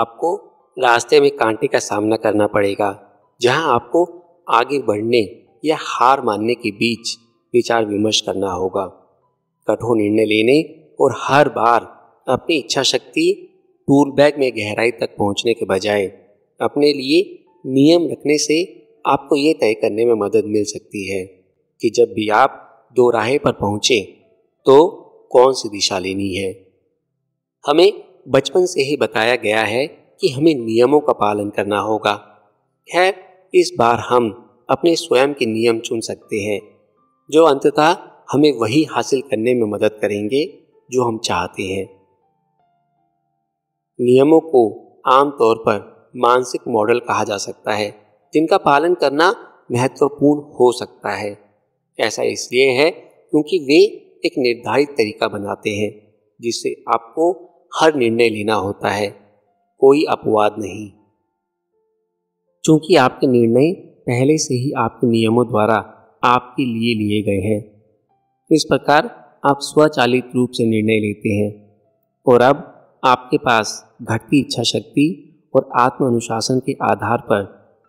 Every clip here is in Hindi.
आपको रास्ते में कांटे का सामना करना पड़ेगा जहां आपको आगे बढ़ने या हार मानने के बीच विचार विमर्श करना होगा कठोर निर्णय लेने और हर बार अपनी इच्छा शक्ति टूल बैग में गहराई तक पहुंचने के बजाय अपने लिए नियम रखने से आपको ये तय करने में मदद मिल सकती है कि जब भी आप दो राहे पर पहुंचे तो कौन सी दिशा लेनी है हमें बचपन से ही बताया गया है कि हमें नियमों का पालन करना होगा खैर इस बार हम अपने स्वयं के नियम चुन सकते हैं जो अंततः हमें वही हासिल करने में मदद करेंगे जो हम चाहते हैं नियमों को आमतौर पर मानसिक मॉडल कहा जा सकता है जिनका पालन करना महत्वपूर्ण हो सकता है ऐसा इसलिए है क्योंकि वे एक निर्धारित तरीका बनाते हैं जिससे आपको हर निर्णय लेना होता है कोई अपवाद नहीं चूंकि आपके निर्णय पहले से ही आपके नियमों द्वारा आपके लिए लिए गए हैं इस प्रकार आप स्वचालित रूप से निर्णय लेते हैं और अब आपके पास घटती इच्छा शक्ति और आत्म अनुशासन के आधार पर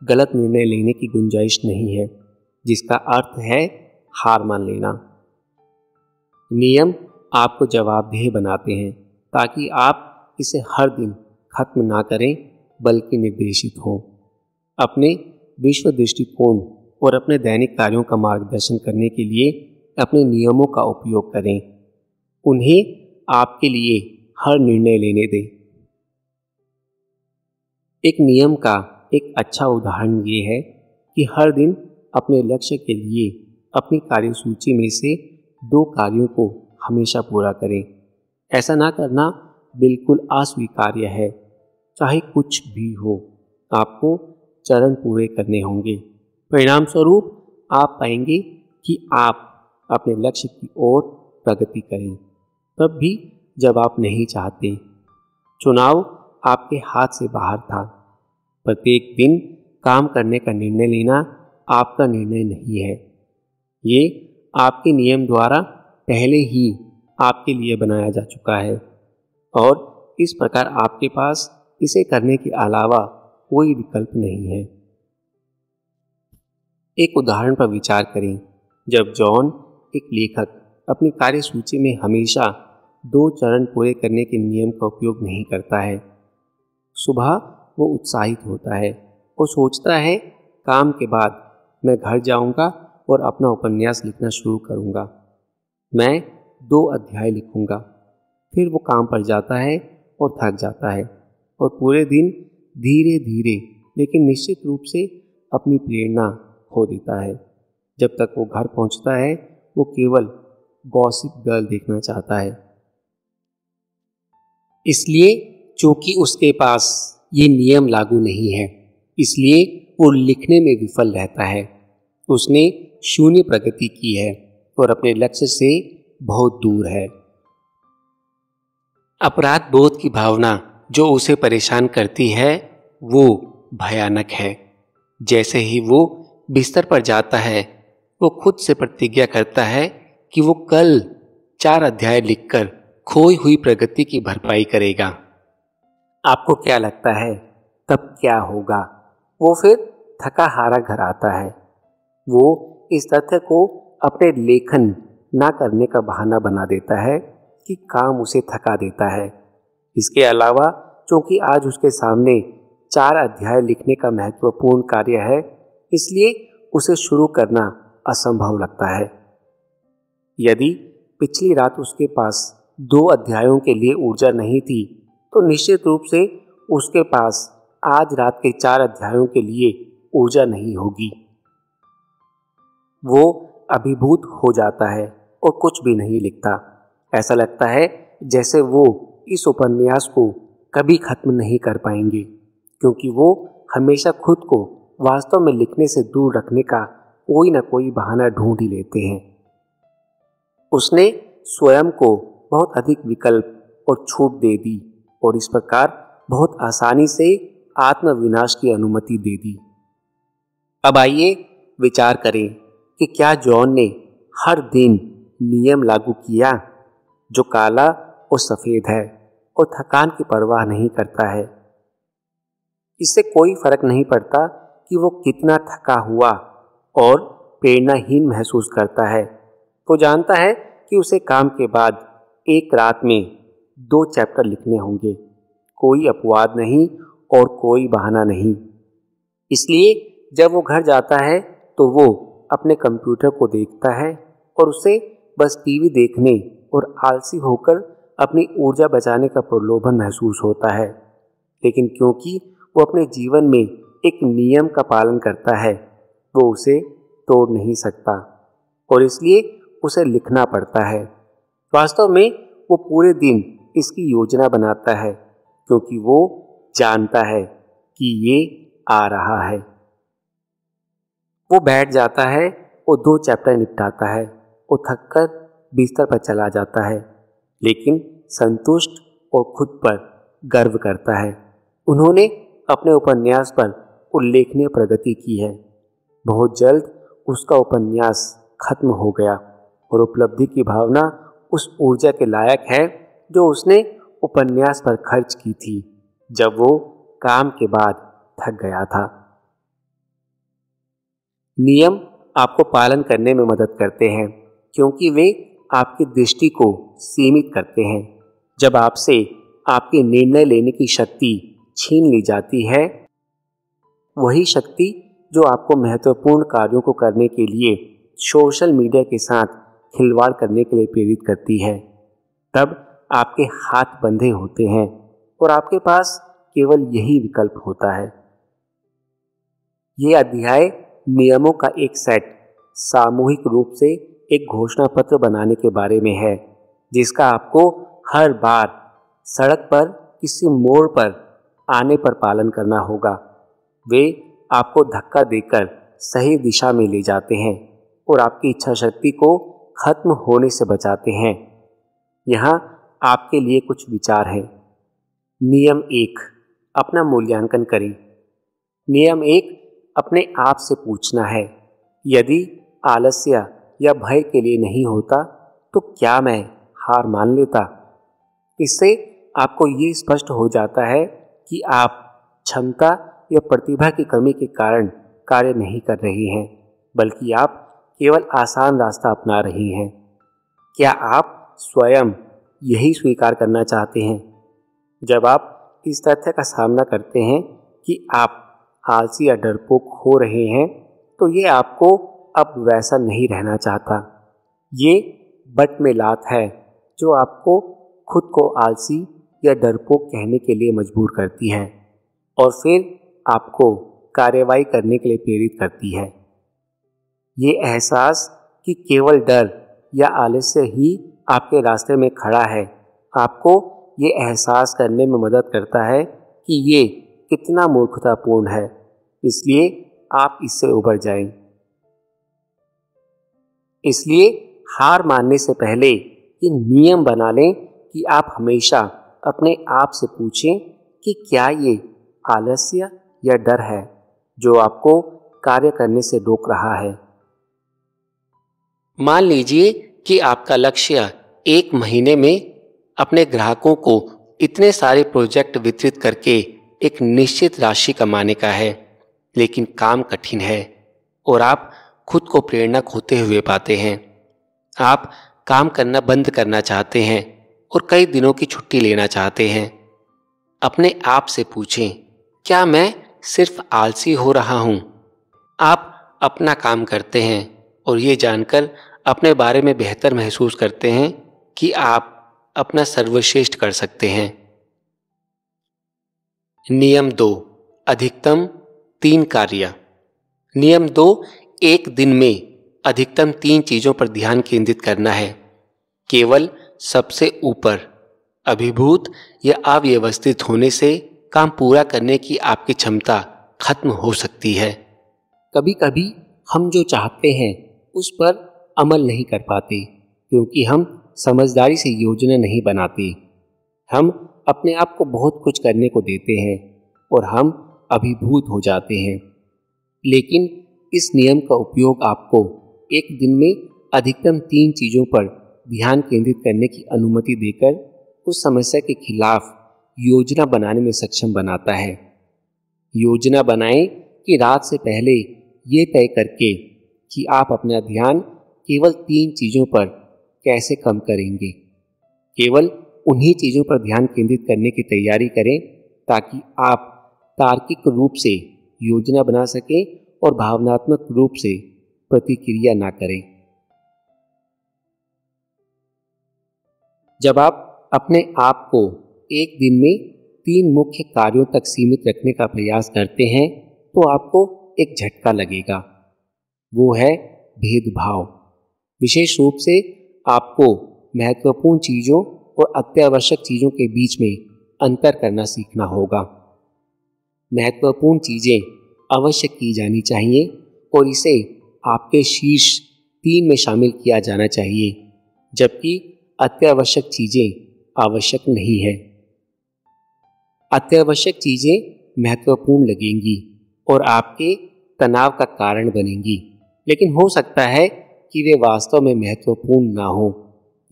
गलत निर्णय लेने की गुंजाइश नहीं है जिसका अर्थ है हार मान लेना नियम आपको जवाबदेह बनाते हैं ताकि आप इसे हर दिन खत्म ना करें बल्कि निर्देशित हों अपने विश्व दृष्टिकोण और अपने दैनिक कार्यों का मार्गदर्शन करने के लिए अपने नियमों का उपयोग करें उन्हें आपके लिए हर निर्णय लेने दें एक नियम का एक अच्छा उदाहरण ये है कि हर दिन अपने लक्ष्य के लिए अपनी कार्य सूची में से दो कार्यों को हमेशा पूरा करें ऐसा ना करना बिल्कुल अस्वीकार्य है चाहे कुछ भी हो आपको चरण पूरे करने होंगे परिणाम स्वरूप आप पाएंगे कि आप अपने लक्ष्य की ओर प्रगति करें तब भी जब आप नहीं चाहते चुनाव आपके हाथ से बाहर था प्रत्येक दिन काम करने का निर्णय लेना आपका निर्णय नहीं है ये आपके नियम द्वारा पहले ही आपके लिए बनाया जा चुका है और इस प्रकार आपके पास इसे करने के अलावा कोई विकल्प नहीं है एक उदाहरण पर विचार करें जब जॉन एक लेखक अपनी कार्य सूची में हमेशा दो चरण पूरे करने के नियम का उपयोग नहीं करता है सुबह वो उत्साहित होता है और सोचता है काम के बाद मैं घर जाऊंगा और अपना उपन्यास लिखना शुरू करूंगा मैं दो अध्याय लिखूंगा फिर वो काम पर जाता है और थक जाता है और पूरे दिन धीरे धीरे लेकिन निश्चित रूप से अपनी प्रेरणा खो देता है जब तक वो घर पहुंचता है वो केवल गॉसिप गर्ल देखना चाहता है इसलिए चूंकि उसके पास ये नियम लागू नहीं है इसलिए वो लिखने में विफल रहता है उसने शून्य प्रगति की है और अपने लक्ष्य से बहुत दूर है अपराध बोध की भावना जो उसे परेशान करती है वो भयानक है जैसे ही वो बिस्तर पर जाता है वो खुद से प्रतिज्ञा करता है कि वो कल चार अध्याय लिखकर खोई हुई प्रगति की भरपाई करेगा आपको क्या लगता है तब क्या होगा वो फिर थका हारा घर आता है वो इस तथ्य को अपने लेखन ना करने का बहाना बना देता है कि काम उसे थका देता है इसके अलावा चूंकि आज उसके सामने चार अध्याय लिखने का महत्वपूर्ण कार्य है इसलिए उसे शुरू करना असंभव लगता है यदि पिछली रात उसके पास दो अध्यायों के लिए ऊर्जा नहीं थी तो निश्चित रूप से उसके पास आज रात के चार अध्यायों के लिए ऊर्जा नहीं होगी वो अभिभूत हो जाता है और कुछ भी नहीं लिखता ऐसा लगता है जैसे वो इस उपन्यास को कभी खत्म नहीं कर पाएंगे क्योंकि वो हमेशा खुद को वास्तव में लिखने से दूर रखने का कोई ना कोई बहाना ढूंढ ही लेते हैं उसने स्वयं को बहुत अधिक विकल्प और छूट दे दी और इस प्रकार बहुत आसानी से आत्मविनाश की अनुमति दे दी अब आइए विचार करें कि क्या जॉन ने हर दिन नियम लागू किया जो काला और सफ़ेद है और थकान की परवाह नहीं करता है इससे कोई फर्क नहीं पड़ता कि वो कितना थका हुआ और प्रेरणाहीन महसूस करता है वो जानता है कि उसे काम के बाद एक रात में दो चैप्टर लिखने होंगे कोई अपवाद नहीं और कोई बहाना नहीं इसलिए जब वो घर जाता है तो वो अपने कंप्यूटर को देखता है और उसे बस टीवी देखने और आलसी होकर अपनी ऊर्जा बचाने का प्रलोभन महसूस होता है लेकिन क्योंकि वो अपने जीवन में एक नियम का पालन करता है वो उसे तोड़ नहीं सकता और इसलिए उसे लिखना पड़ता है वास्तव में वो पूरे दिन इसकी योजना बनाता है क्योंकि वो जानता है कि ये आ रहा है वो बैठ जाता है और दो चैप्टर निपटाता है और थककर बिस्तर पर चला जाता है लेकिन संतुष्ट और खुद पर गर्व करता है उन्होंने अपने उपन्यास पर उल्लेखनीय प्रगति की है बहुत जल्द उसका उपन्यास खत्म हो गया और उपलब्धि की भावना उस ऊर्जा के लायक है जो उसने उपन्यास पर खर्च की थी जब वो काम के बाद थक गया था नियम आपको पालन करने में मदद करते हैं क्योंकि वे आपकी दृष्टि को सीमित करते हैं जब आपसे आपके निर्णय लेने की शक्ति छीन ली जाती है वही शक्ति जो आपको महत्वपूर्ण कार्यों को करने के लिए सोशल मीडिया के साथ खिलवाड़ करने के लिए प्रेरित करती है तब आपके हाथ बंधे होते हैं और आपके पास केवल यही विकल्प होता है ये अध्याय नियमों का एक सेट सामूहिक रूप से एक घोषणा पत्र बनाने के बारे में है जिसका आपको हर बार सड़क पर किसी मोड़ पर आने पर पालन करना होगा वे आपको धक्का देकर सही दिशा में ले जाते हैं और आपकी इच्छा शक्ति को खत्म होने से बचाते हैं यहाँ आपके लिए कुछ विचार हैं नियम एक अपना मूल्यांकन करें नियम एक अपने आप से पूछना है यदि आलस्य या भय के लिए नहीं होता तो क्या मैं हार मान लेता इससे आपको ये स्पष्ट हो जाता है कि आप क्षमता या प्रतिभा की कमी के कारण कार्य नहीं कर रही हैं बल्कि आप केवल आसान रास्ता अपना रही हैं क्या आप स्वयं यही स्वीकार करना चाहते हैं जब आप इस तथ्य का सामना करते हैं कि आप आलसी या डरपोक हो रहे हैं तो ये आपको अब वैसा नहीं रहना चाहता ये बट में लात है जो आपको खुद को आलसी या डरपोक कहने के लिए मजबूर करती है और फिर आपको कार्रवाई करने के लिए प्रेरित करती है ये एहसास कि केवल डर या आलस्य ही आपके रास्ते में खड़ा है आपको ये एहसास करने में मदद करता है कि ये कितना मूर्खतापूर्ण है इसलिए आप इससे उबर जाएं। इसलिए हार मानने से पहले ये नियम बना लें कि आप हमेशा अपने आप से पूछें कि क्या ये आलस्य या डर है जो आपको कार्य करने से रोक रहा है मान लीजिए कि आपका लक्ष्य एक महीने में अपने ग्राहकों को इतने सारे प्रोजेक्ट वितरित करके एक निश्चित राशि कमाने का है लेकिन काम कठिन है और आप खुद को प्रेरणा खोते हुए पाते हैं आप काम करना बंद करना चाहते हैं और कई दिनों की छुट्टी लेना चाहते हैं अपने आप से पूछें क्या मैं सिर्फ आलसी हो रहा हूं आप अपना काम करते हैं और ये जानकर अपने बारे में बेहतर महसूस करते हैं कि आप अपना सर्वश्रेष्ठ कर सकते हैं नियम दो अधिकतम तीन कार्य नियम दो एक दिन में अधिकतम तीन चीज़ों पर ध्यान केंद्रित करना है केवल सबसे ऊपर अभिभूत या अव्यवस्थित होने से काम पूरा करने की आपकी क्षमता खत्म हो सकती है कभी कभी हम जो चाहते हैं उस पर अमल नहीं कर पाते क्योंकि हम समझदारी से योजना नहीं बनाते हम अपने आप को बहुत कुछ करने को देते हैं और हम अभिभूत हो जाते हैं लेकिन इस नियम का उपयोग आपको एक दिन में अधिकतम तीन चीज़ों पर ध्यान केंद्रित करने की अनुमति देकर उस समस्या के खिलाफ योजना बनाने में सक्षम बनाता है योजना बनाएं कि रात से पहले ये तय करके कि आप अपना ध्यान केवल तीन चीज़ों पर कैसे कम करेंगे केवल उन्हीं चीज़ों पर ध्यान केंद्रित करने की तैयारी करें ताकि आप तार्किक रूप से योजना बना सकें और भावनात्मक रूप से प्रतिक्रिया ना करें जब आप अपने आप को एक दिन में तीन मुख्य कार्यों तक सीमित रखने का प्रयास करते हैं तो आपको एक झटका लगेगा वो है भेदभाव विशेष रूप से आपको महत्वपूर्ण चीज़ों और अत्यावश्यक चीज़ों के बीच में अंतर करना सीखना होगा महत्वपूर्ण चीज़ें अवश्य की जानी चाहिए और इसे आपके शीर्ष तीन में शामिल किया जाना चाहिए जबकि अत्यावश्यक चीज़ें आवश्यक नहीं है अत्यावश्यक चीज़ें महत्वपूर्ण लगेंगी और आपके तनाव का कारण बनेंगी लेकिन हो सकता है कि वे वास्तव में महत्वपूर्ण ना हो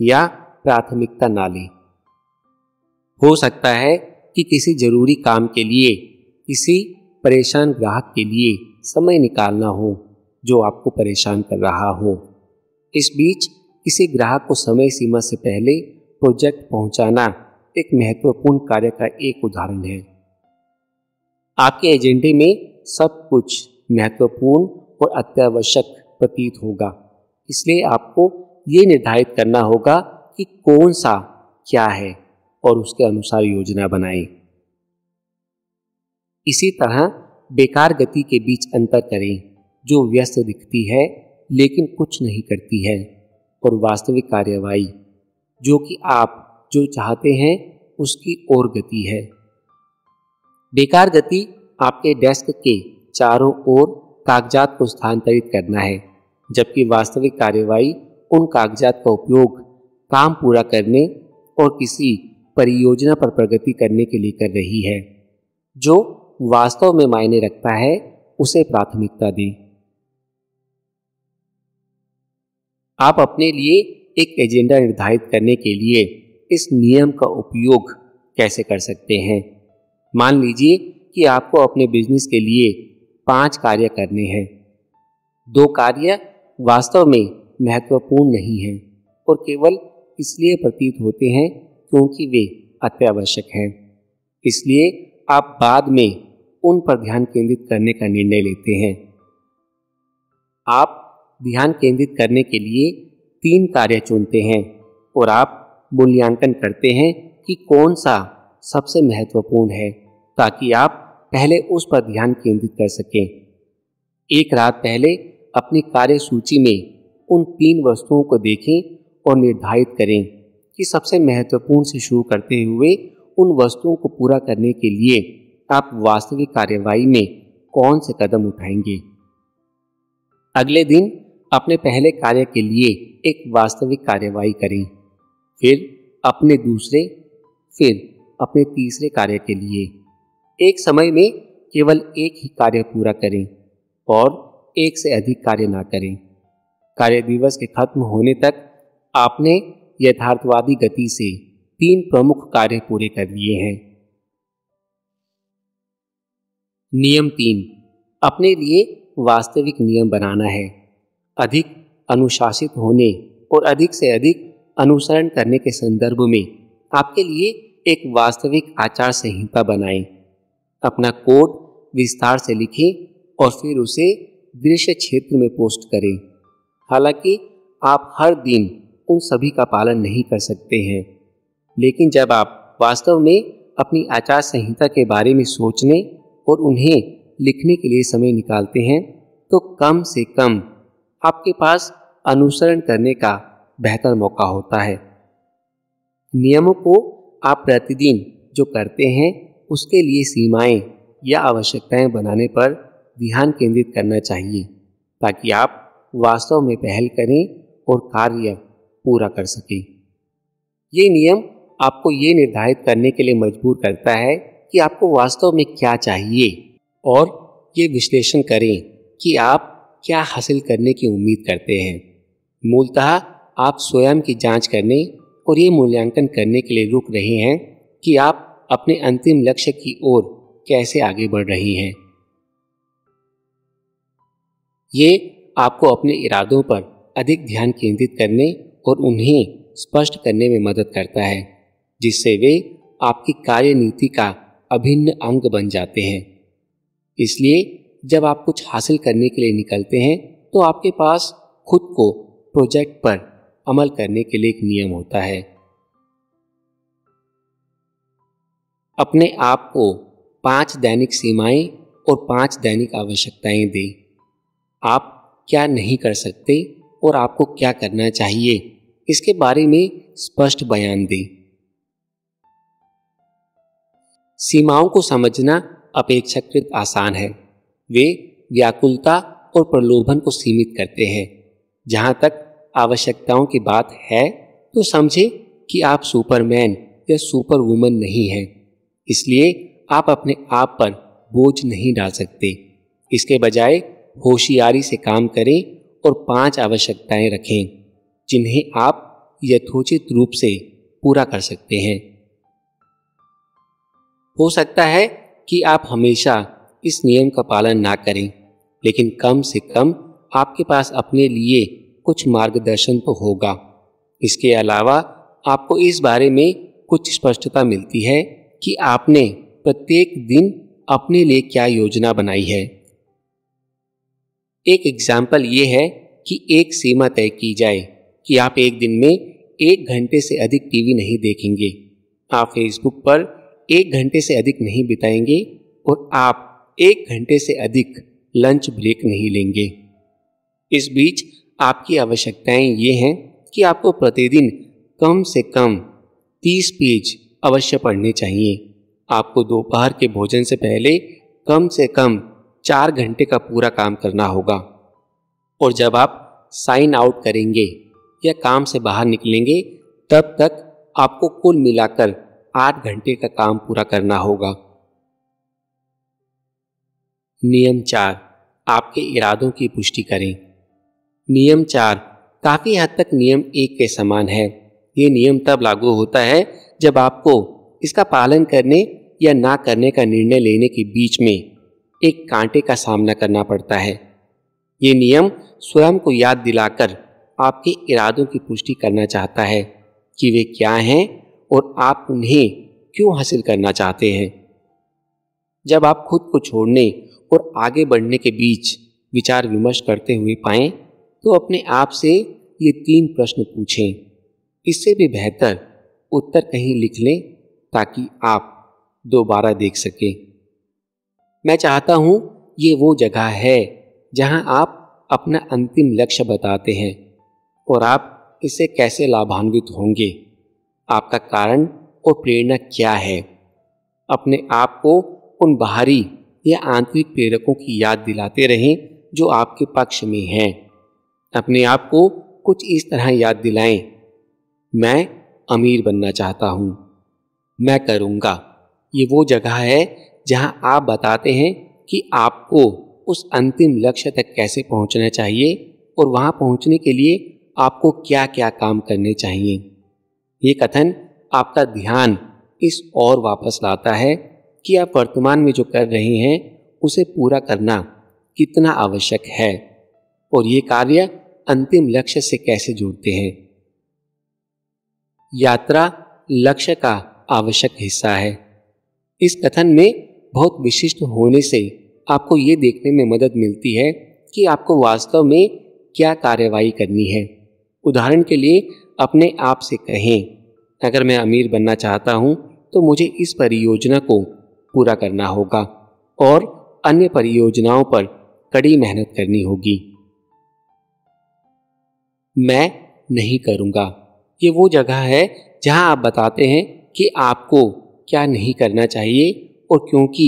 या प्राथमिकता ना लें हो सकता है कि किसी जरूरी काम के लिए किसी परेशान ग्राहक के लिए समय निकालना हो जो आपको परेशान कर रहा हो इस बीच किसी ग्राहक को समय सीमा से पहले प्रोजेक्ट पहुंचाना एक महत्वपूर्ण कार्य का एक उदाहरण है आपके एजेंडे में सब कुछ महत्वपूर्ण और अत्यावश्यक प्रतीत होगा इसलिए आपको ये निर्धारित करना होगा कि कौन सा क्या है और उसके अनुसार योजना बनाएं इसी तरह बेकार गति के बीच अंतर करें जो व्यस्त दिखती है लेकिन कुछ नहीं करती है और वास्तविक कार्यवाही जो कि आप जो चाहते हैं उसकी ओर गति है बेकार गति आपके डेस्क के चारों ओर कागजात को स्थानांतरित करना है जबकि वास्तविक कार्यवाही उन कागजात का उपयोग काम पूरा करने और किसी परियोजना पर प्रगति करने के लिए कर रही है जो वास्तव में मायने रखता है उसे प्राथमिकता दें आप अपने लिए एक एजेंडा निर्धारित करने के लिए इस नियम का उपयोग कैसे कर सकते हैं मान लीजिए कि आपको अपने बिजनेस के लिए पांच कार्य करने हैं दो कार्य वास्तव में महत्वपूर्ण नहीं हैं और केवल इसलिए प्रतीत होते हैं क्योंकि वे अत्यावश्यक हैं इसलिए आप बाद में उन पर ध्यान केंद्रित करने का निर्णय लेते हैं आप ध्यान केंद्रित करने के लिए तीन कार्य चुनते हैं और आप मूल्यांकन करते हैं कि कौन सा सबसे महत्वपूर्ण है ताकि आप पहले उस पर ध्यान केंद्रित कर सकें एक रात पहले अपनी कार्य सूची में उन तीन वस्तुओं को देखें और निर्धारित करें कि सबसे महत्वपूर्ण से शुरू करते हुए उन वस्तुओं को पूरा करने के लिए आप वास्तविक कार्यवाही में कौन से कदम उठाएंगे अगले दिन अपने पहले कार्य के लिए एक वास्तविक कार्यवाही करें फिर अपने दूसरे फिर अपने तीसरे कार्य के लिए एक समय में केवल एक ही कार्य पूरा करें और एक से अधिक कार्य ना करें कार्य दिवस के खत्म होने तक आपने यथार्थवादी गति से तीन प्रमुख कार्य पूरे कर लिए हैं नियम तीन अपने लिए वास्तविक नियम बनाना है अधिक अनुशासित होने और अधिक से अधिक अनुसरण करने के संदर्भ में आपके लिए एक वास्तविक आचार संहिता बनाएं। अपना कोड विस्तार से लिखें और फिर उसे दृश्य क्षेत्र में पोस्ट करें हालांकि आप हर दिन उन सभी का पालन नहीं कर सकते हैं लेकिन जब आप वास्तव में अपनी आचार संहिता के बारे में सोचने और उन्हें लिखने के लिए समय निकालते हैं तो कम से कम आपके पास अनुसरण करने का बेहतर मौका होता है नियमों को आप प्रतिदिन जो करते हैं उसके लिए सीमाएं या आवश्यकताएं बनाने पर ध्यान केंद्रित करना चाहिए ताकि आप वास्तव में पहल करें और कार्य पूरा कर सकें ये नियम आपको ये निर्धारित करने के लिए मजबूर करता है कि आपको वास्तव में क्या चाहिए और ये विश्लेषण करें कि आप क्या हासिल करने की उम्मीद करते हैं मूलतः आप स्वयं की जांच करने और ये मूल्यांकन करने के लिए रुक रहे हैं कि आप अपने अंतिम लक्ष्य की ओर कैसे आगे बढ़ रही हैं ये आपको अपने इरादों पर अधिक ध्यान केंद्रित करने और उन्हें स्पष्ट करने में मदद करता है जिससे वे आपकी कार्य नीति का अभिन्न अंग बन जाते हैं इसलिए जब आप कुछ हासिल करने के लिए निकलते हैं तो आपके पास खुद को प्रोजेक्ट पर अमल करने के लिए एक नियम होता है अपने आप को पांच दैनिक सीमाएं और पांच दैनिक आवश्यकताएं दें आप क्या नहीं कर सकते और आपको क्या करना चाहिए इसके बारे में स्पष्ट बयान दें सीमाओं को समझना अपेक्षाकृत आसान है वे व्याकुलता और प्रलोभन को सीमित करते हैं जहाँ तक आवश्यकताओं की बात है तो समझे कि आप सुपरमैन या सुपर वुमन नहीं हैं इसलिए आप अपने आप पर बोझ नहीं डाल सकते इसके बजाय होशियारी से काम करें और पांच आवश्यकताएं रखें जिन्हें आप यथोचित रूप से पूरा कर सकते हैं हो सकता है कि आप हमेशा इस नियम का पालन ना करें लेकिन कम से कम आपके पास अपने लिए कुछ मार्गदर्शन तो होगा इसके अलावा आपको इस बारे में कुछ स्पष्टता मिलती है कि आपने प्रत्येक दिन अपने लिए क्या योजना बनाई है एक एग्जाम्पल ये है कि एक सीमा तय की जाए कि आप एक दिन में एक घंटे से अधिक टीवी नहीं देखेंगे आप फेसबुक पर एक घंटे से अधिक नहीं बिताएंगे और आप एक घंटे से अधिक लंच ब्रेक नहीं लेंगे इस बीच आपकी आवश्यकताएं ये हैं कि आपको प्रतिदिन कम से कम 30 पेज अवश्य पढ़ने चाहिए आपको दोपहर के भोजन से पहले कम से कम चार घंटे का पूरा काम करना होगा और जब आप साइन आउट करेंगे या काम से बाहर निकलेंगे तब तक आपको कुल मिलाकर आठ घंटे का काम पूरा करना होगा नियम चार आपके इरादों की पुष्टि करें नियम चार काफ़ी हद तक नियम एक के समान है ये नियम तब लागू होता है जब आपको इसका पालन करने या ना करने का निर्णय लेने के बीच में एक कांटे का सामना करना पड़ता है ये नियम स्वयं को याद दिलाकर आपके इरादों की पुष्टि करना चाहता है कि वे क्या हैं और आप उन्हें क्यों हासिल करना चाहते हैं जब आप खुद को छोड़ने और आगे बढ़ने के बीच विचार विमर्श करते हुए पाए तो अपने आप से ये तीन प्रश्न पूछें इससे भी बेहतर उत्तर कहीं लिख लें ताकि आप दोबारा देख सकें मैं चाहता हूं ये वो जगह है जहां आप अपना अंतिम लक्ष्य बताते हैं और आप इसे कैसे लाभान्वित होंगे आपका कारण और प्रेरणा क्या है अपने आप को उन बाहरी या आंतरिक प्रेरकों की याद दिलाते रहें जो आपके पक्ष में हैं अपने आप को कुछ इस तरह याद दिलाएं मैं अमीर बनना चाहता हूँ मैं करूँगा ये वो जगह है जहाँ आप बताते हैं कि आपको उस अंतिम लक्ष्य तक कैसे पहुँचना चाहिए और वहाँ पहुँचने के लिए आपको क्या क्या काम करने चाहिए ये कथन आपका ध्यान इस ओर वापस लाता है कि आप वर्तमान में जो कर रहे हैं उसे पूरा करना कितना आवश्यक है और ये कार्य अंतिम लक्ष्य से कैसे जुड़ते हैं यात्रा लक्ष्य का आवश्यक हिस्सा है इस कथन में बहुत विशिष्ट होने से आपको ये देखने में मदद मिलती है कि आपको वास्तव में क्या कार्यवाही करनी है उदाहरण के लिए अपने आप से कहें अगर मैं अमीर बनना चाहता हूं तो मुझे इस परियोजना को पूरा करना होगा और अन्य परियोजनाओं पर कड़ी मेहनत करनी होगी मैं नहीं करूंगा ये वो जगह है जहां आप बताते हैं कि आपको क्या नहीं करना चाहिए और क्योंकि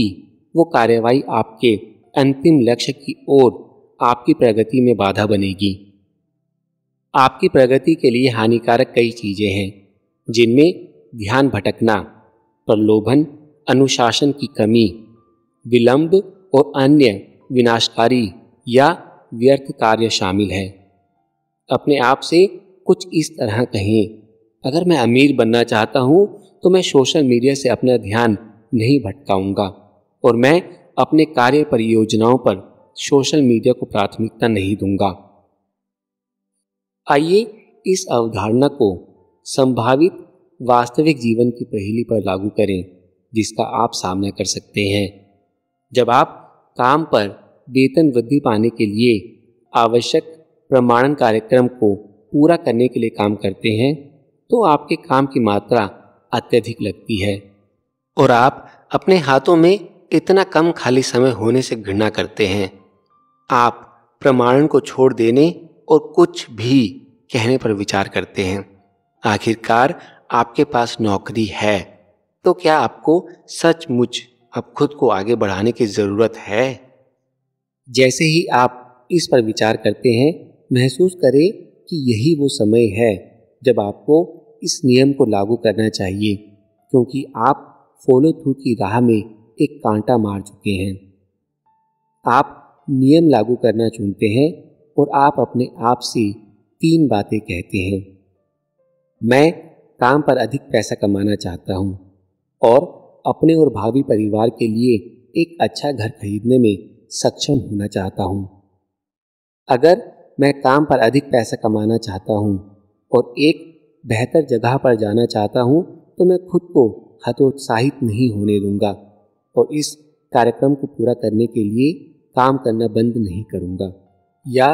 वो कार्यवाही आपके अंतिम लक्ष्य की ओर आपकी प्रगति में बाधा बनेगी आपकी प्रगति के लिए हानिकारक कई चीज़ें हैं जिनमें ध्यान भटकना प्रलोभन अनुशासन की कमी विलंब और अन्य विनाशकारी या व्यर्थ कार्य शामिल है अपने आप से कुछ इस तरह कहें अगर मैं अमीर बनना चाहता हूँ तो मैं सोशल मीडिया से अपना ध्यान नहीं भटकाऊंगा और मैं अपने कार्य परियोजनाओं पर सोशल मीडिया को प्राथमिकता नहीं दूंगा आइए इस अवधारणा को संभावित वास्तविक जीवन की पहेली पर लागू करें जिसका आप सामना कर सकते हैं जब आप काम पर वेतन वृद्धि पाने के लिए आवश्यक प्रमाणन कार्यक्रम को पूरा करने के लिए काम करते हैं तो आपके काम की मात्रा अत्यधिक लगती है और आप अपने हाथों में इतना कम खाली समय होने से घृणा करते हैं आप प्रमाणन को छोड़ देने और कुछ भी कहने पर विचार करते हैं आखिरकार आपके पास नौकरी है तो क्या आपको सचमुच अब खुद को आगे बढ़ाने की ज़रूरत है जैसे ही आप इस पर विचार करते हैं महसूस करें कि यही वो समय है जब आपको इस नियम को लागू करना चाहिए क्योंकि आप फॉलो थ्रू की राह में एक कांटा मार चुके हैं आप नियम लागू करना चुनते हैं और आप अपने आप से तीन बातें कहते हैं मैं काम पर अधिक पैसा कमाना चाहता हूँ और अपने और भावी परिवार के लिए एक अच्छा घर खरीदने में सक्षम होना चाहता हूँ अगर मैं काम पर अधिक पैसा कमाना चाहता हूँ और एक बेहतर जगह पर जाना चाहता हूँ तो मैं खुद को हतोत्साहित नहीं होने दूंगा और इस कार्यक्रम को पूरा करने के लिए काम करना बंद नहीं करूंगा या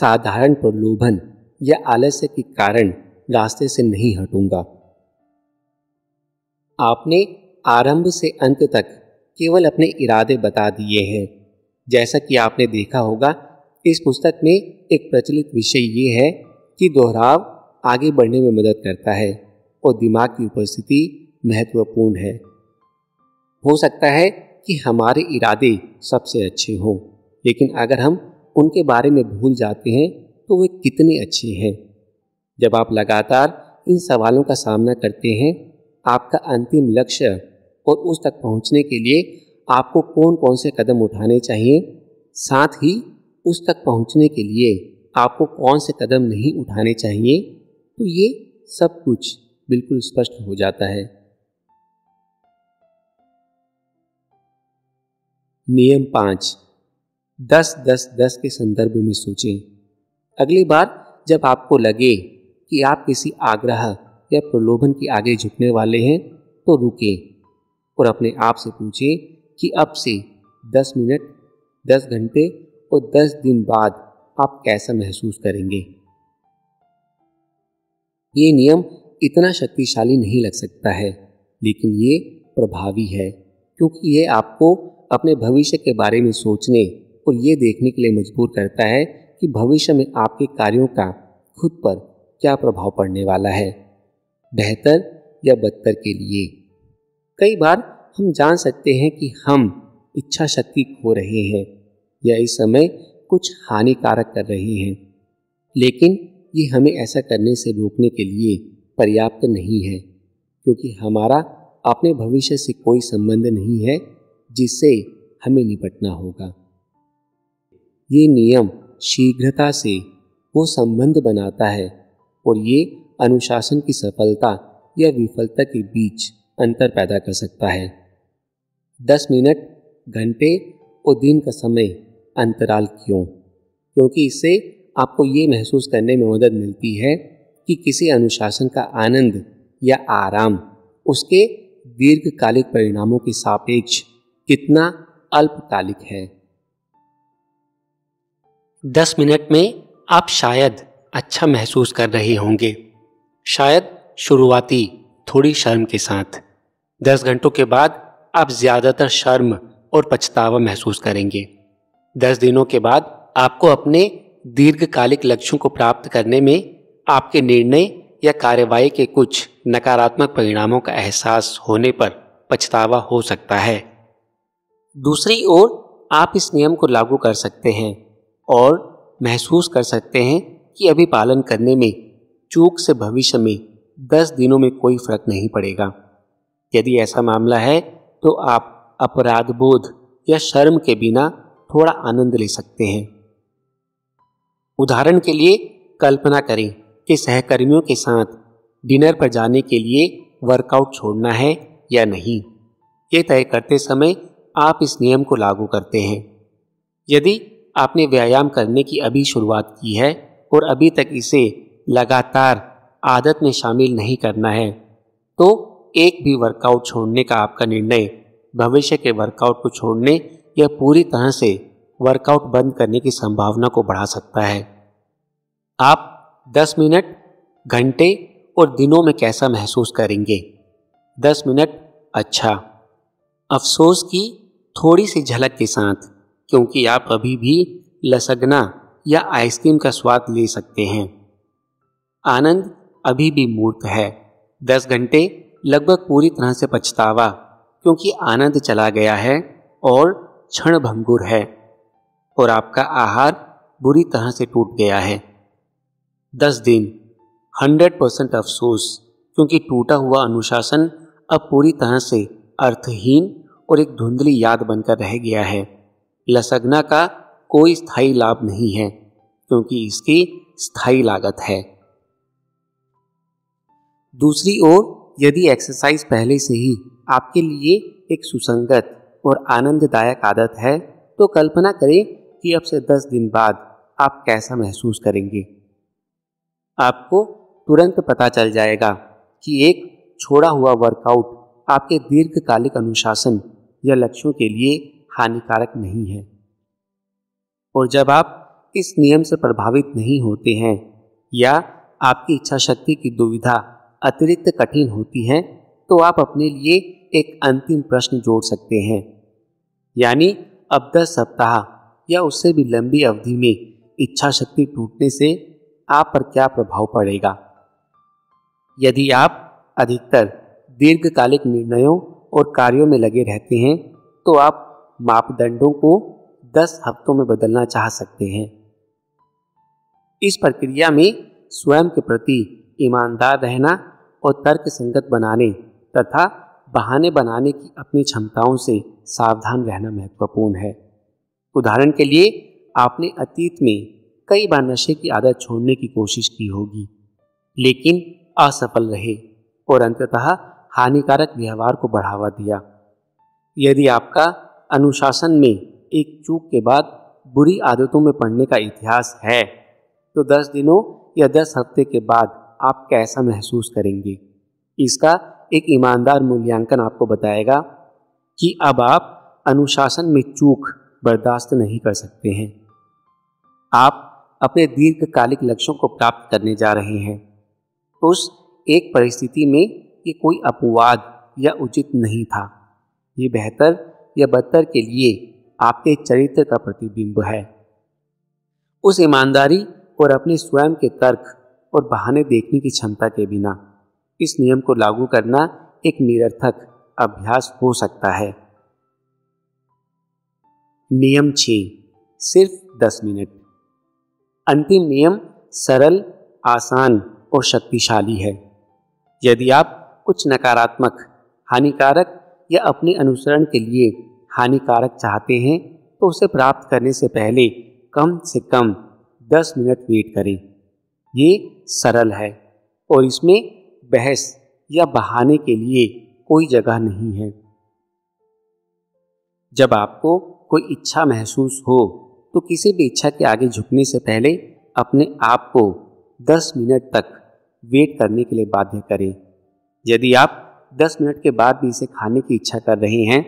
साधारण प्रलोभन या आलस्य के कारण रास्ते से नहीं हटूंगा आपने आरंभ से अंत तक केवल अपने इरादे बता दिए हैं जैसा कि आपने देखा होगा इस पुस्तक में एक प्रचलित विषय ये है कि दोहराव आगे बढ़ने में मदद करता है और दिमाग की उपस्थिति महत्वपूर्ण है हो सकता है कि हमारे इरादे सबसे अच्छे हों लेकिन अगर हम उनके बारे में भूल जाते हैं तो वे कितने अच्छे हैं जब आप लगातार इन सवालों का सामना करते हैं आपका अंतिम लक्ष्य और उस तक पहुंचने के लिए आपको कौन कौन से कदम उठाने चाहिए साथ ही उस तक पहुंचने के लिए आपको कौन से कदम नहीं उठाने चाहिए तो ये सब कुछ बिल्कुल स्पष्ट हो जाता है नियम पाँच दस दस दस के संदर्भ में सोचें अगली बार जब आपको लगे कि आप किसी आग्रह या प्रलोभन के आगे झुकने वाले हैं तो रुकें और अपने आप से पूछें कि अब से दस मिनट दस घंटे और दस दिन बाद आप कैसा महसूस करेंगे ये नियम इतना शक्तिशाली नहीं लग सकता है लेकिन ये प्रभावी है क्योंकि ये आपको अपने भविष्य के बारे में सोचने और ये देखने के लिए मजबूर करता है कि भविष्य में आपके कार्यों का खुद पर क्या प्रभाव पड़ने वाला है बेहतर या बदतर के लिए कई बार हम जान सकते हैं कि हम इच्छा शक्ति खो रहे हैं या इस समय कुछ हानिकारक कर रहे हैं लेकिन ये हमें ऐसा करने से रोकने के लिए पर्याप्त नहीं है क्योंकि हमारा अपने भविष्य से कोई संबंध नहीं है जिससे हमें निपटना होगा ये नियम शीघ्रता से वो संबंध बनाता है और ये अनुशासन की सफलता या विफलता के बीच अंतर पैदा कर सकता है दस मिनट घंटे और दिन का समय अंतराल क्यों क्योंकि इससे आपको ये महसूस करने में मदद मिलती है कि किसी अनुशासन का आनंद या आराम उसके दीर्घकालिक परिणामों के सापेक्ष कितना अल्पकालिक है दस मिनट में आप शायद अच्छा महसूस कर रहे होंगे शायद शुरुआती थोड़ी शर्म के साथ दस घंटों के बाद आप ज़्यादातर शर्म और पछतावा महसूस करेंगे दस दिनों के बाद आपको अपने दीर्घकालिक लक्ष्यों को प्राप्त करने में आपके निर्णय या कार्रवाई के कुछ नकारात्मक परिणामों का एहसास होने पर पछतावा हो सकता है दूसरी ओर आप इस नियम को लागू कर सकते हैं और महसूस कर सकते हैं कि अभी पालन करने में चूक से भविष्य में दस दिनों में कोई फर्क नहीं पड़ेगा यदि ऐसा मामला है तो आप अपराध बोध या शर्म के बिना थोड़ा आनंद ले सकते हैं उदाहरण के लिए कल्पना करें कि सहकर्मियों के साथ डिनर पर जाने के लिए वर्कआउट छोड़ना है या नहीं ये तय करते समय आप इस नियम को लागू करते हैं यदि आपने व्यायाम करने की अभी शुरुआत की है और अभी तक इसे लगातार आदत में शामिल नहीं करना है तो एक भी वर्कआउट छोड़ने का आपका निर्णय भविष्य के वर्कआउट को छोड़ने या पूरी तरह से वर्कआउट बंद करने की संभावना को बढ़ा सकता है आप 10 मिनट घंटे और दिनों में कैसा महसूस करेंगे 10 मिनट अच्छा अफसोस की थोड़ी सी झलक के साथ क्योंकि आप अभी भी लसगना या आइसक्रीम का स्वाद ले सकते हैं आनंद अभी भी मूर्त है दस घंटे लगभग पूरी तरह से पछतावा क्योंकि आनंद चला गया है और क्षण भंगुर है और आपका आहार बुरी तरह से टूट गया है दस दिन हंड्रेड परसेंट अफसोस क्योंकि टूटा हुआ अनुशासन अब पूरी तरह से अर्थहीन और एक धुंधली याद बनकर रह गया है लसगना का कोई स्थायी लाभ नहीं है क्योंकि इसकी स्थायी लागत है दूसरी ओर यदि एक्सरसाइज पहले से ही आपके लिए एक सुसंगत और आनंददायक आदत है तो कल्पना करें कि अब से दस दिन बाद आप कैसा महसूस करेंगे आपको तुरंत पता चल जाएगा कि एक छोड़ा हुआ वर्कआउट आपके दीर्घकालिक अनुशासन या लक्ष्यों के लिए हानिकारक नहीं है और जब आप इस नियम से प्रभावित नहीं होते हैं या आपकी इच्छा शक्ति की दुविधा अतिरिक्त कठिन होती है तो आप अपने लिए एक अंतिम प्रश्न जोड़ सकते हैं यानी अब दस सप्ताह या उससे भी लंबी अवधि में इच्छा शक्ति टूटने से आप पर क्या प्रभाव पड़ेगा यदि आप अधिकतर दीर्घकालिक निर्णयों और कार्यों में लगे रहते हैं तो आप मापदंडों को 10 हफ्तों में बदलना चाह सकते हैं इस प्रक्रिया में स्वयं के प्रति ईमानदार रहना और तर्क संगत बनाने तथा बहाने बनाने की अपनी क्षमताओं से सावधान रहना महत्वपूर्ण है उदाहरण के लिए आपने अतीत में कई बार नशे की आदत छोड़ने की कोशिश की होगी लेकिन असफल रहे और अंततः हानिकारक व्यवहार को बढ़ावा दिया यदि आपका अनुशासन में एक चूक के बाद बुरी आदतों में पड़ने का इतिहास है तो दस दिनों या दस हफ्ते के बाद आप कैसा महसूस करेंगे इसका एक ईमानदार मूल्यांकन आपको बताएगा कि अब आप अनुशासन में चूक बर्दाश्त नहीं कर सकते हैं आप अपने दीर्घकालिक लक्ष्यों को प्राप्त करने जा रहे हैं उस एक परिस्थिति में ये कोई अपवाद या उचित नहीं था ये बेहतर या बदतर के लिए आपके चरित्र का प्रतिबिंब है उस ईमानदारी और अपने स्वयं के तर्क और बहाने देखने की क्षमता के बिना इस नियम को लागू करना एक निरर्थक अभ्यास हो सकता है नियम छ सिर्फ दस मिनट अंतिम नियम सरल आसान और शक्तिशाली है यदि आप कुछ नकारात्मक हानिकारक या अपने अनुसरण के लिए हानिकारक चाहते हैं तो उसे प्राप्त करने से पहले कम से कम 10 मिनट वेट करें ये सरल है और इसमें बहस या बहाने के लिए कोई जगह नहीं है जब आपको कोई इच्छा महसूस हो तो किसी भी इच्छा के आगे झुकने से पहले अपने आप को 10 मिनट तक वेट करने के लिए बाध्य करें यदि आप दस मिनट के बाद भी इसे खाने की इच्छा कर रहे हैं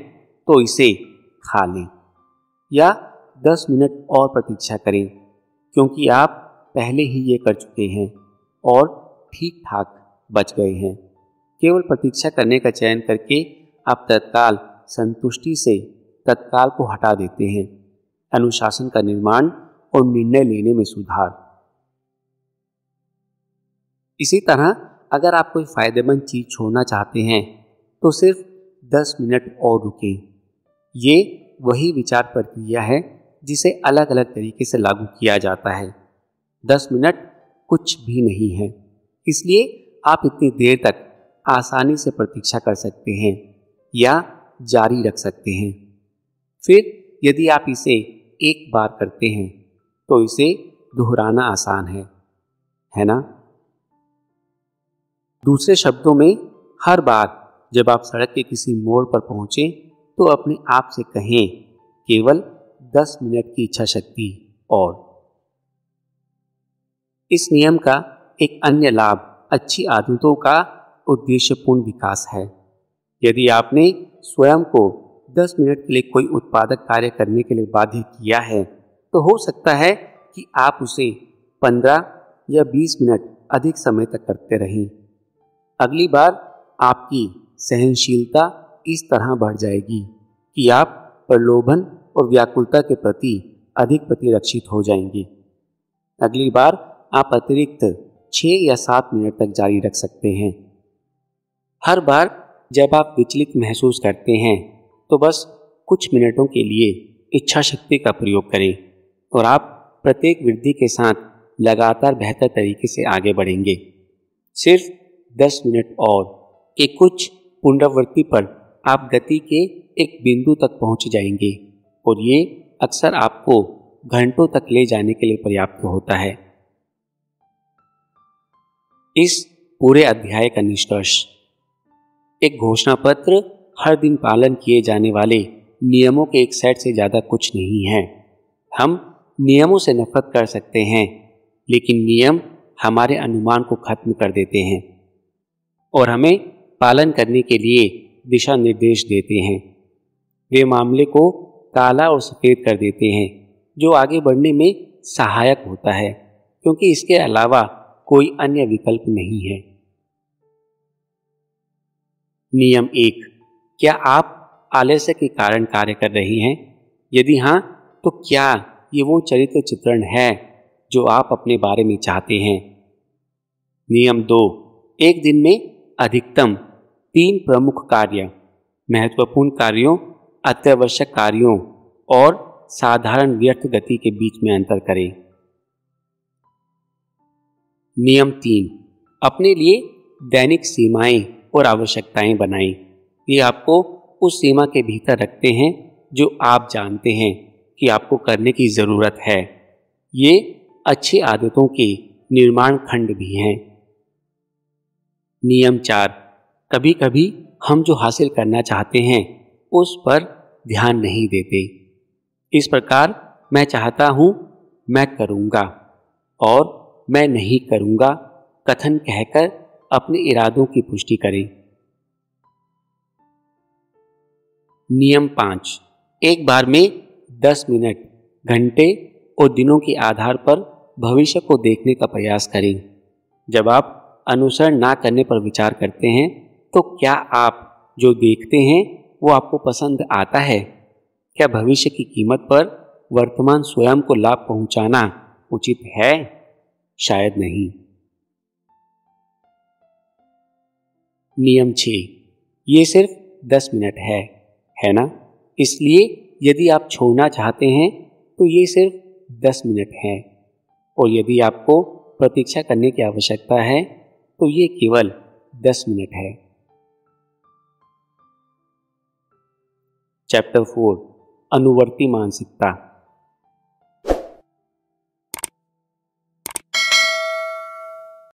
तो इसे खा लें या दस मिनट और प्रतीक्षा करें क्योंकि आप पहले ही ये कर चुके हैं और ठीक ठाक बच गए हैं केवल प्रतीक्षा करने का चयन करके आप तत्काल संतुष्टि से तत्काल को हटा देते हैं अनुशासन का निर्माण और निर्णय लेने में सुधार इसी तरह अगर आप कोई फ़ायदेमंद चीज़ छोड़ना चाहते हैं तो सिर्फ 10 मिनट और रुकें ये वही विचार प्रक्रिया है जिसे अलग अलग तरीके से लागू किया जाता है 10 मिनट कुछ भी नहीं है इसलिए आप इतनी देर तक आसानी से प्रतीक्षा कर सकते हैं या जारी रख सकते हैं फिर यदि आप इसे एक बार करते हैं तो इसे दोहराना आसान है है ना दूसरे शब्दों में हर बार जब आप सड़क के किसी मोड़ पर पहुंचे तो अपने आप से कहें केवल 10 मिनट की इच्छा शक्ति और इस नियम का एक अन्य लाभ अच्छी आदतों का उद्देश्यपूर्ण विकास है यदि आपने स्वयं को 10 मिनट के लिए कोई उत्पादक कार्य करने के लिए बाध्य किया है तो हो सकता है कि आप उसे 15 या 20 मिनट अधिक समय तक करते रहें अगली बार आपकी सहनशीलता इस तरह बढ़ जाएगी कि आप प्रलोभन और व्याकुलता के प्रति अधिक प्रतिरक्षित हो जाएंगे अगली बार आप अतिरिक्त छः या सात मिनट तक जारी रख सकते हैं हर बार जब आप विचलित महसूस करते हैं तो बस कुछ मिनटों के लिए इच्छा शक्ति का प्रयोग करें और आप प्रत्येक वृद्धि के साथ लगातार बेहतर तरीके से आगे बढ़ेंगे सिर्फ दस मिनट और के कुछ पुनरावृत्ति पर आप गति के एक बिंदु तक पहुंच जाएंगे और ये अक्सर आपको घंटों तक ले जाने के लिए पर्याप्त होता है इस पूरे अध्याय का निष्कर्ष एक घोषणा पत्र हर दिन पालन किए जाने वाले नियमों के एक सेट से ज़्यादा कुछ नहीं है हम नियमों से नफरत कर सकते हैं लेकिन नियम हमारे अनुमान को खत्म कर देते हैं और हमें पालन करने के लिए दिशा निर्देश देते हैं वे मामले को काला और सफ़ेद कर देते हैं जो आगे बढ़ने में सहायक होता है क्योंकि इसके अलावा कोई अन्य विकल्प नहीं है नियम एक क्या आप आलस्य के कारण कार्य कर रहे हैं यदि हाँ तो क्या ये वो चरित्र चित्रण है जो आप अपने बारे में चाहते हैं नियम दो एक दिन में अधिकतम तीन प्रमुख कार्य महत्वपूर्ण कार्यों अत्यावश्यक कार्यों और साधारण व्यर्थ गति के बीच में अंतर करें नियम तीन अपने लिए दैनिक सीमाएं और आवश्यकताएं बनाएं ये आपको उस सीमा के भीतर रखते हैं जो आप जानते हैं कि आपको करने की ज़रूरत है ये अच्छी आदतों के निर्माण खंड भी हैं नियम चार कभी कभी हम जो हासिल करना चाहते हैं उस पर ध्यान नहीं देते इस प्रकार मैं चाहता हूँ मैं करूँगा और मैं नहीं करूँगा कथन कहकर अपने इरादों की पुष्टि करें नियम पाँच एक बार में दस मिनट घंटे और दिनों के आधार पर भविष्य को देखने का प्रयास करें जब आप अनुसरण ना करने पर विचार करते हैं तो क्या आप जो देखते हैं वो आपको पसंद आता है क्या भविष्य की कीमत पर वर्तमान स्वयं को लाभ पहुंचाना उचित है शायद नहीं नियम छ ये सिर्फ दस मिनट है है ना इसलिए यदि आप छोड़ना चाहते हैं तो ये सिर्फ दस मिनट है और यदि आपको प्रतीक्षा करने की आवश्यकता है तो ये केवल दस मिनट है चैप्टर फोर अनुवर्ती मानसिकता